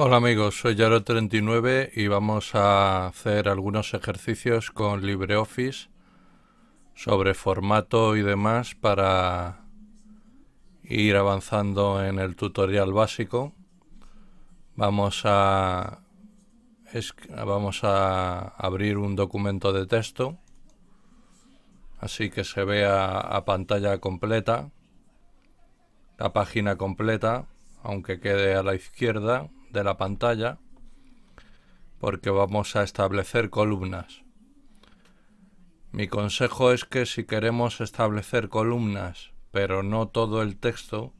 Hola amigos, soy Yaro39 y vamos a hacer algunos ejercicios con LibreOffice sobre formato y demás para ir avanzando en el tutorial básico. Vamos a, vamos a abrir un documento de texto así que se vea a pantalla completa, la página completa, aunque quede a la izquierda de la pantalla porque vamos a establecer columnas. Mi consejo es que si queremos establecer columnas, pero no todo el texto,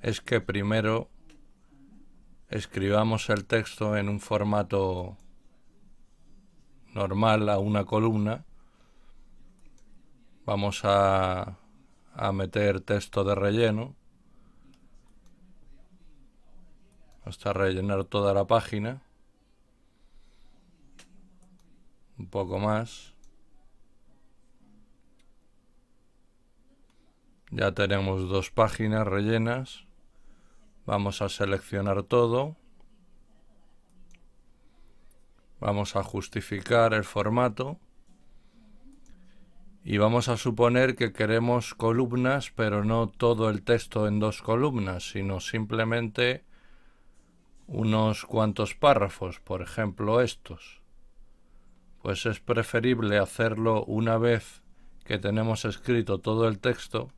es que primero escribamos el texto en un formato normal a una columna. Vamos a, a meter texto de relleno. hasta rellenar toda la página un poco más ya tenemos dos páginas rellenas vamos a seleccionar todo vamos a justificar el formato y vamos a suponer que queremos columnas pero no todo el texto en dos columnas sino simplemente unos cuantos párrafos, por ejemplo estos, pues es preferible hacerlo una vez que tenemos escrito todo el texto,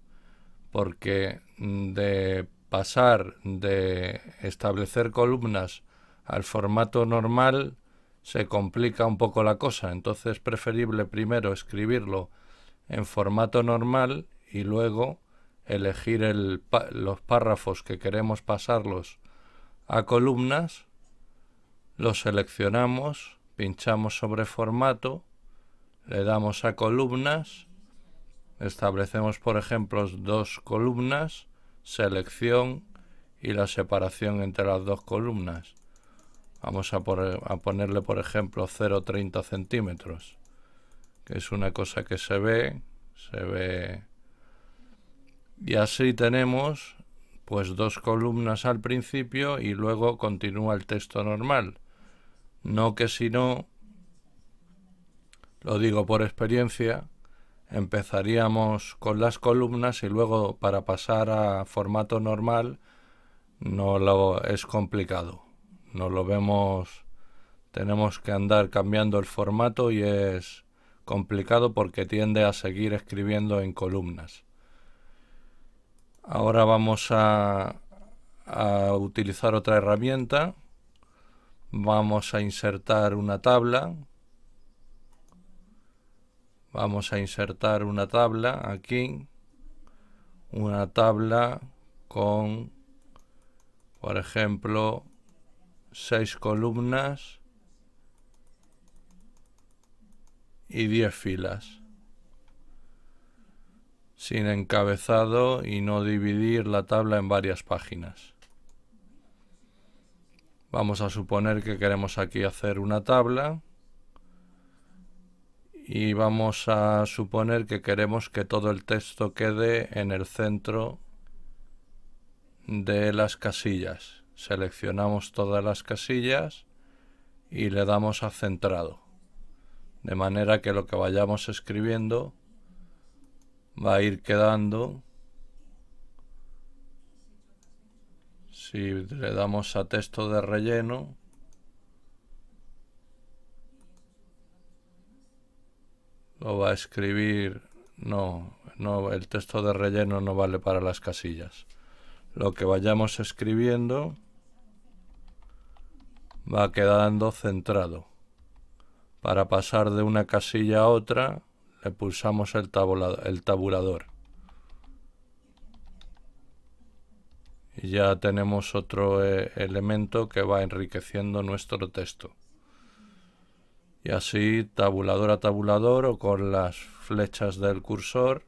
porque de pasar de establecer columnas al formato normal se complica un poco la cosa, entonces es preferible primero escribirlo en formato normal y luego elegir los párrafos que queremos pasarlos a columnas, lo seleccionamos, pinchamos sobre formato, le damos a columnas, establecemos por ejemplo dos columnas, selección y la separación entre las dos columnas. Vamos a, ponerle por ejemplo 0,30 centímetros, que es una cosa que se ve, se ve... Y así tenemos pues dos columnas al principio y luego continúa el texto normal. No que si no, lo digo por experiencia, empezaríamos con las columnas y luego para pasar a formato normal no lo es complicado. No lo vemos, tenemos que andar cambiando el formato y es complicado porque tiende a seguir escribiendo en columnas. Ahora vamos a, utilizar otra herramienta. Vamos a insertar una tabla. Vamos a insertar una tabla aquí. Una tabla con, por ejemplo, seis columnas y 10 filas sin encabezado y no dividir la tabla en varias páginas. Vamos a suponer que queremos aquí hacer una tabla y vamos a suponer que queremos que todo el texto quede en el centro de las casillas. Seleccionamos todas las casillas y le damos a centrado. De manera que lo que vayamos escribiendo va a ir quedando. Si le damos a texto de relleno, lo va a escribir. No, no, el texto de relleno no vale para las casillas. Lo que vayamos escribiendo va quedando centrado. Para pasar de una casilla a otra, pulsamos el, el tabulador. Y ya tenemos otro eh, elemento que va enriqueciendo nuestro texto. Y así, tabulador a tabulador o con las flechas del cursor,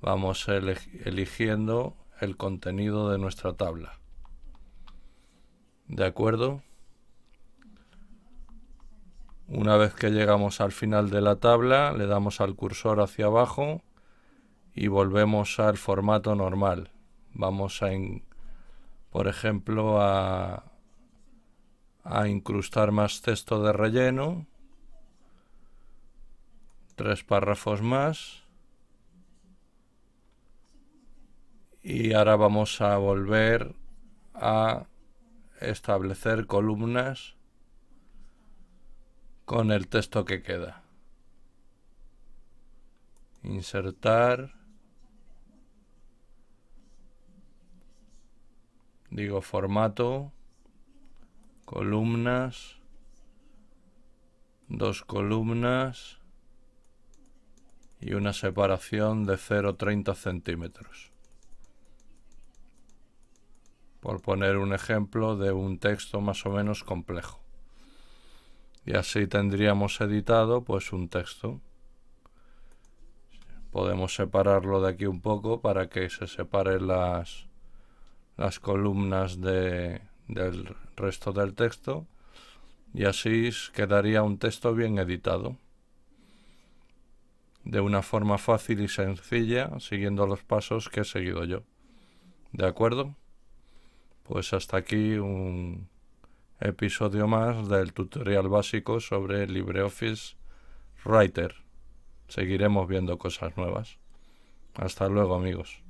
vamos eligiendo el contenido de nuestra tabla. ¿De acuerdo? Una vez que llegamos al final de la tabla, le damos al cursor hacia abajo y volvemos al formato normal. Vamos a, por ejemplo, a incrustar más texto de relleno, tres párrafos más. Y ahora vamos a volver a establecer columnas con el texto que queda. Insertar. Digo formato. Columnas. Dos columnas. Y una separación de 0,30 centímetros. Por poner un ejemplo de un texto más o menos complejo y así tendríamos editado pues un texto podemos separarlo de aquí un poco para que se separen las, las columnas de, del resto del texto y así quedaría un texto bien editado de una forma fácil y sencilla siguiendo los pasos que he seguido yo. ¿De acuerdo? Pues hasta aquí un, episodio más del tutorial básico sobre LibreOffice Writer. Seguiremos viendo cosas nuevas. Hasta luego amigos.